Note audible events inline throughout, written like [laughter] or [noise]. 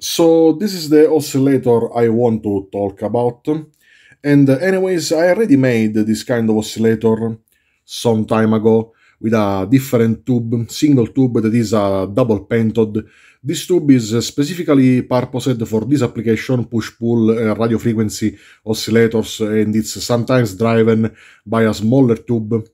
So this is the oscillator I want to talk about. And uh, anyways, I already made this kind of oscillator some time ago with a different tube, single tube that is a uh, double pentode. This tube is uh, specifically purposed for this application, push-pull uh, radio frequency oscillators, and it's sometimes driven by a smaller tube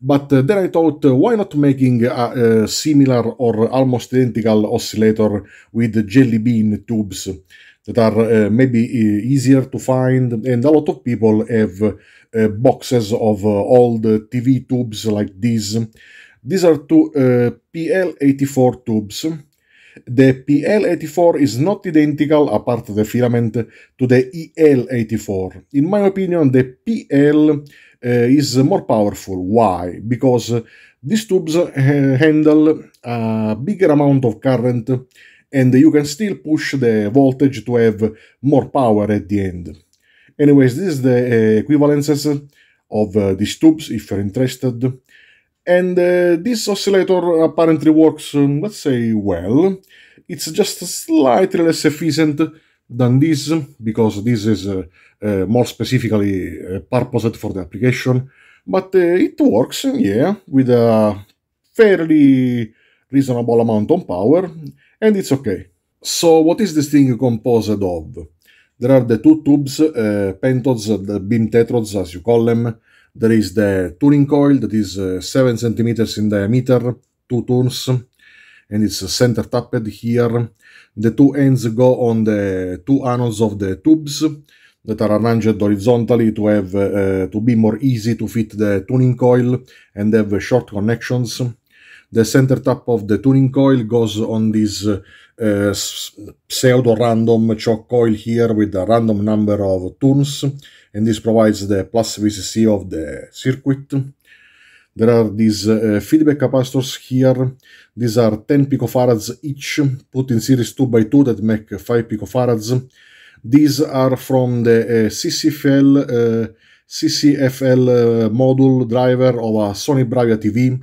but uh, then I thought, uh, why not making a, a similar or almost identical oscillator with jelly bean tubes? that are uh, maybe uh, easier to find and a lot of people have uh, boxes of uh, old TV tubes like these. These are two PL84 tubes. The PL84 is not identical, apart the filament, to the EL84. In my opinion, the PL uh, is more powerful. Why? Because uh, these tubes uh, handle a bigger amount of current and you can still push the voltage to have more power at the end. Anyways, this is the equivalences of these tubes if you're interested. And uh, this oscillator apparently works, um, let's say, well. It's just slightly less efficient than this because this is uh, uh, more specifically uh, purposed for the application but uh, it works yeah with a fairly reasonable amount of power and it's okay so what is this thing composed of there are the two tubes uh, pentodes the beam tetrodes as you call them there is the tuning coil that is uh, 7 centimeters in diameter two turns and it's center tapped here. The two ends go on the two anodes of the tubes that are arranged horizontally to have uh, uh, to be more easy to fit the tuning coil and have short connections. The center tap of the tuning coil goes on this uh, pseudo-random choke coil here with a random number of turns and this provides the plus VCC of the circuit. There are these uh, feedback capacitors here. These are 10 picofarads each, put in series 2 by 2 that make 5 picofarads. These are from the uh, CCFL, uh, CCFL uh, module driver of a Sony Bravia TV.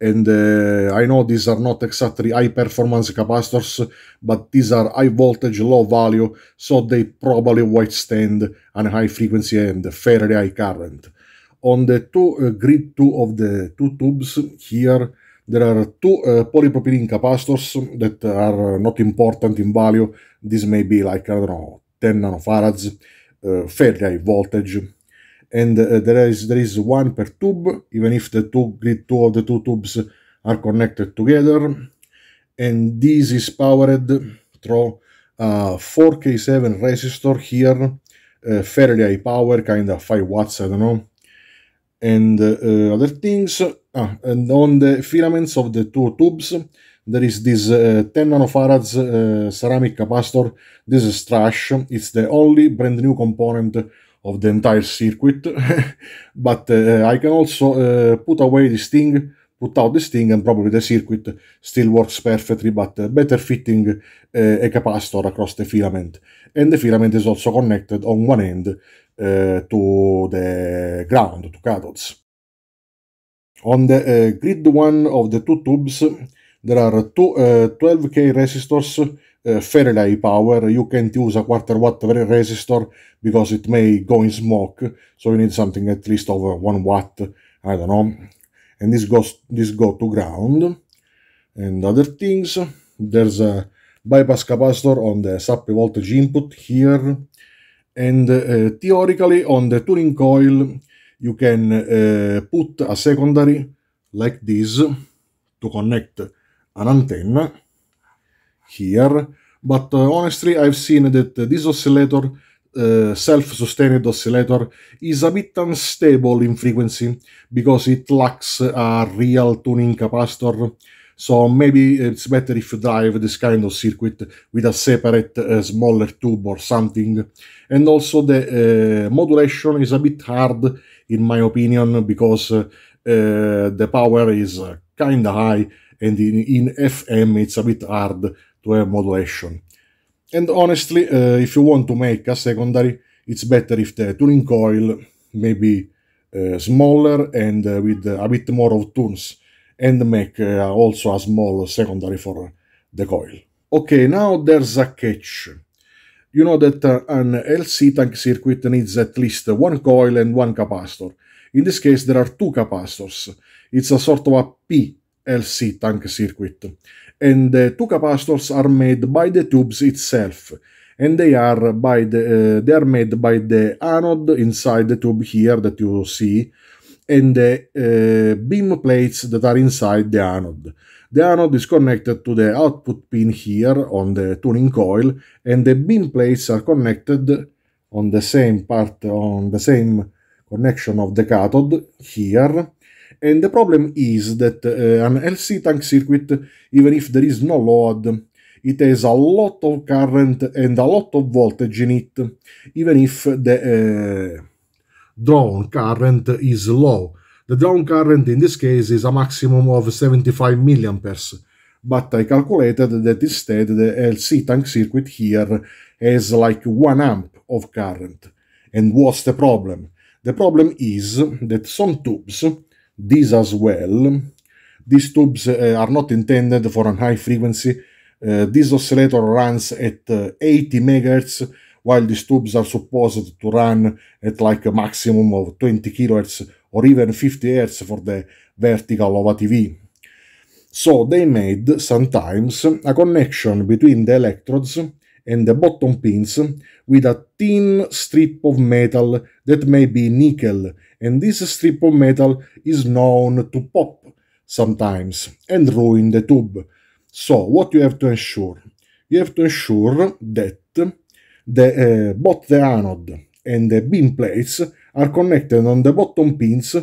And uh, I know these are not exactly high performance capacitors, but these are high voltage, low value, so they probably withstand a high frequency and fairly high current on the two, uh, grid two of the two tubes here, there are two uh, polypropylene capacitors that are uh, not important in value. This may be like, I don't know, 10 nanofarads, fairly high voltage and uh, there is there is one per tube even if the two grid two of the two tubes are connected together and this is powered through a 4k7 resistor here uh, fairly high power kind of 5 watts i don't know and uh, other things. Ah, and on the filaments of the two tubes, there is this uh, 10 nanofarads uh, ceramic capacitor. This is trash. It's the only brand new component of the entire circuit. [laughs] but uh, I can also uh, put away this thing, put out this thing, and probably the circuit still works perfectly, but better fitting a capacitor across the filament. And the filament is also connected on one end Eh, to the ground, to cathodes. On the eh, grid one of the two tubes, there are two 12K eh, resistors uh, Faraday power, you can't use a quarter watt resistor because it may go in smoke, so you need something at least over one watt, I don't know. And this goes this go to ground and other things. There's a bypass capacitor on the supply voltage input here and uh, theoretically, on the Turing coil, you can uh, put a secondary like this to connect an antenna here. But uh, honestly, I've seen that this oscillator uh, self-sustained oscillator is a bit unstable in frequency because it lacks a real tuning capacitor. So maybe it's better if you drive this kind of circuit with a separate uh, smaller tube or something and also the uh, modulation is a bit hard in my opinion because uh, the power is uh, kinda high and in, in, FM it's a bit hard to have modulation. And honestly, if you want to make a secondary, it's better if the tuning coil maybe uh, smaller and uh, with a bit more of tunes and make uh, also a small secondary for the coil. Okay, now there's a catch you know that uh, an LC tank circuit needs at least one coil and one capacitor. In this case, there are two capacitors. It's a sort of a LC tank circuit. And the uh, two capacitors are made by the tubes itself. And they are by the, uh, they are made by the anode inside the tube here that you see, and the uh, beam plates that are inside the anode. The anode is connected to the output pin here on the tuning coil and the beam plates are connected on the same part, on the same connection of the cathode here. And the problem is that uh, an LC tank circuit, even if there is no load, it has a lot of current and a lot of voltage in it, even if the uh, drawn current is low. The drawn current in this case is a maximum of 75 milliamperes, but I calculated that instead the LC tank circuit here has like 1 amp of current. And what's the problem? The problem is that some tubes, these as well, these tubes uh, are not intended for a high frequency. Uh, this oscillator runs at uh, 80 MHz while these tubes are supposed to run at like a maximum of 20 kHz or even 50 Hz for the vertical of a TV. So they made, sometimes, a connection between the electrodes and the bottom pins with a thin strip of metal that may be nickel, and this strip of metal is known to pop sometimes and ruin the tube. So what you have to ensure? You have to ensure that the, uh, both the anode and the beam plates are connected on the bottom pins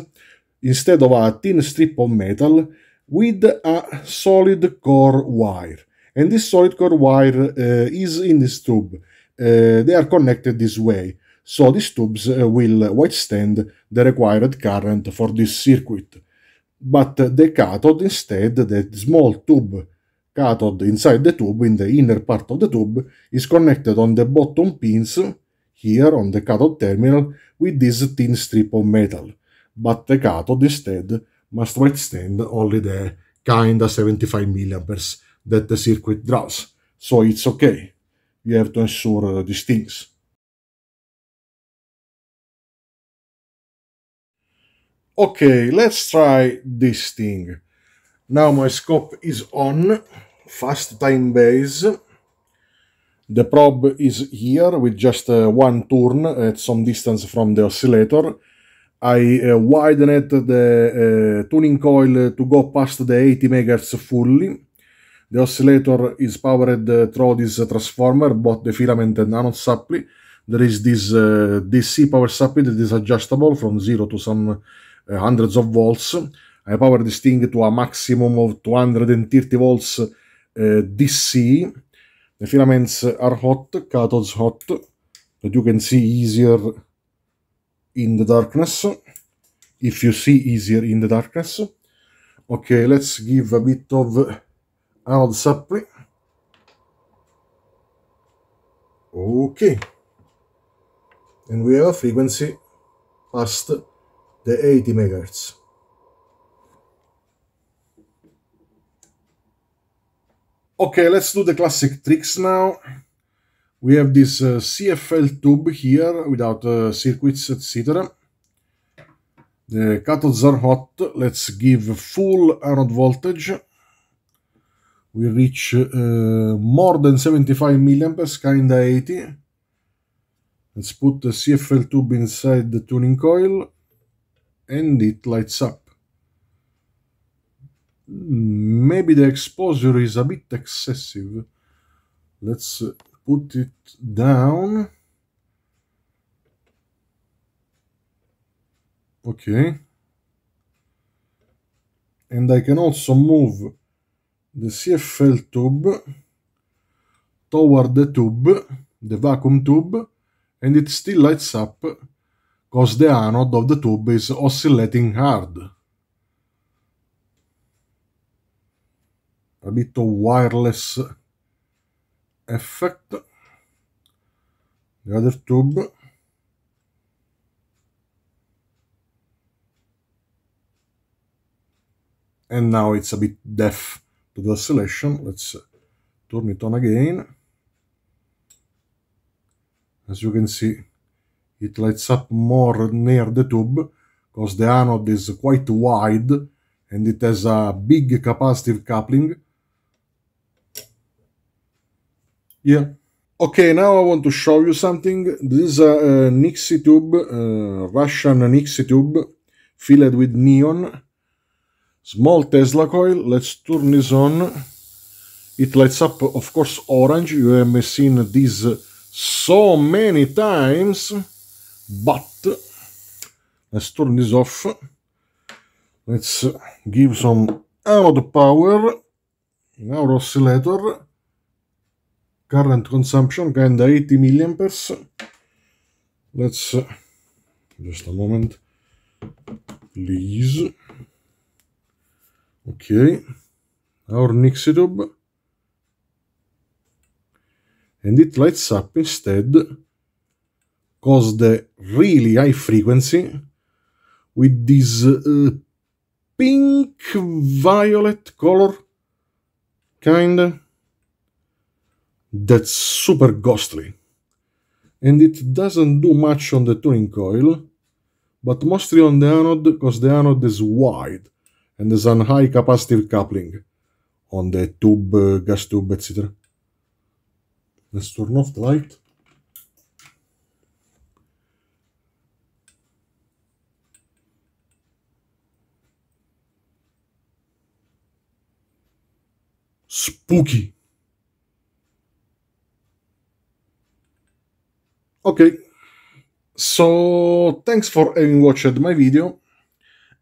instead of a thin strip of metal with a solid core wire. And this solid core wire uh, is in this tube. Uh, they are connected this way, so these tubes will withstand the required current for this circuit. But the cathode instead, the small tube cathode inside the tube in the inner part of the tube is connected on the bottom pins here on the cathode terminal with this thin strip of metal, but the cathode instead must withstand only the kinda 75 milliamperes that the circuit draws, so it's okay. You have to ensure uh, these things. Okay, let's try this thing. Now my scope is on fast time base. The probe is here with just uh, one turn at some distance from the oscillator. I uh, widened the uh, tuning coil to go past the 80 MHz fully. The oscillator is powered uh, through this transformer, both the filament and anode supply. There is this uh, DC power supply that is adjustable from 0 to some uh, hundreds of volts. I power this thing to a maximum of 230 volts Eh, DC. The filaments are hot, cathodes hot, that you can see easier in the darkness, if you see easier in the darkness. Okay, let's give a bit of anode supply. Okay. And we have a frequency past the 80 megahertz. Okay, let's do the classic tricks now. We have this uh, CFL tube here without uh, circuits, etc. The cathodes are hot. Let's give full anode voltage. We reach uh, more than 75 milliamps, kinda 80. Let's put the CFL tube inside the tuning coil and it lights up maybe the exposure is a bit excessive. Let's put it down. Okay. And I can also move the CFL tube toward the tube, the vacuum tube, and it still lights up because the anode of the tube is oscillating hard. little wireless effect. The other tube. And now it's a bit deaf to the oscillation. Let's turn it on again. As you can see, it lights up more near the tube because the anode is quite wide and it has a big capacitive coupling Yeah. Okay, now I want to show you something. This is a, a Nixie tube, Russian Nixie tube, filled with neon. Small Tesla coil. Let's turn this on. It lights up, of course, orange. You have seen this so many times, but let's turn this off. Let's give some anode power in our oscillator current consumption kinda 80 milliamperes let's uh, just a moment please okay our Nixitube and it lights up instead cause the really high frequency with this uh, pink violet color kinda that's super ghostly. And it doesn't do much on the tuning coil, but mostly on the anode, because the anode is wide, and there's an high capacitive coupling on the tube, uh, gas tube, etc. Let's turn off the light. Spooky. Okay, so thanks for having watched my video.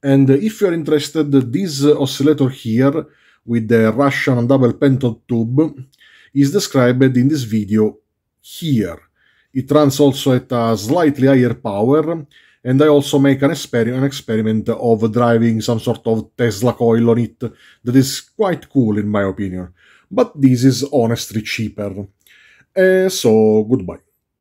And if you're interested, this oscillator here with the Russian double pentode tube is described in this video here. It runs also at a slightly higher power, and I also make an experiment, an experiment of driving some sort of Tesla coil on it that is quite cool in my opinion. But this is honestly cheaper. Uh, so goodbye.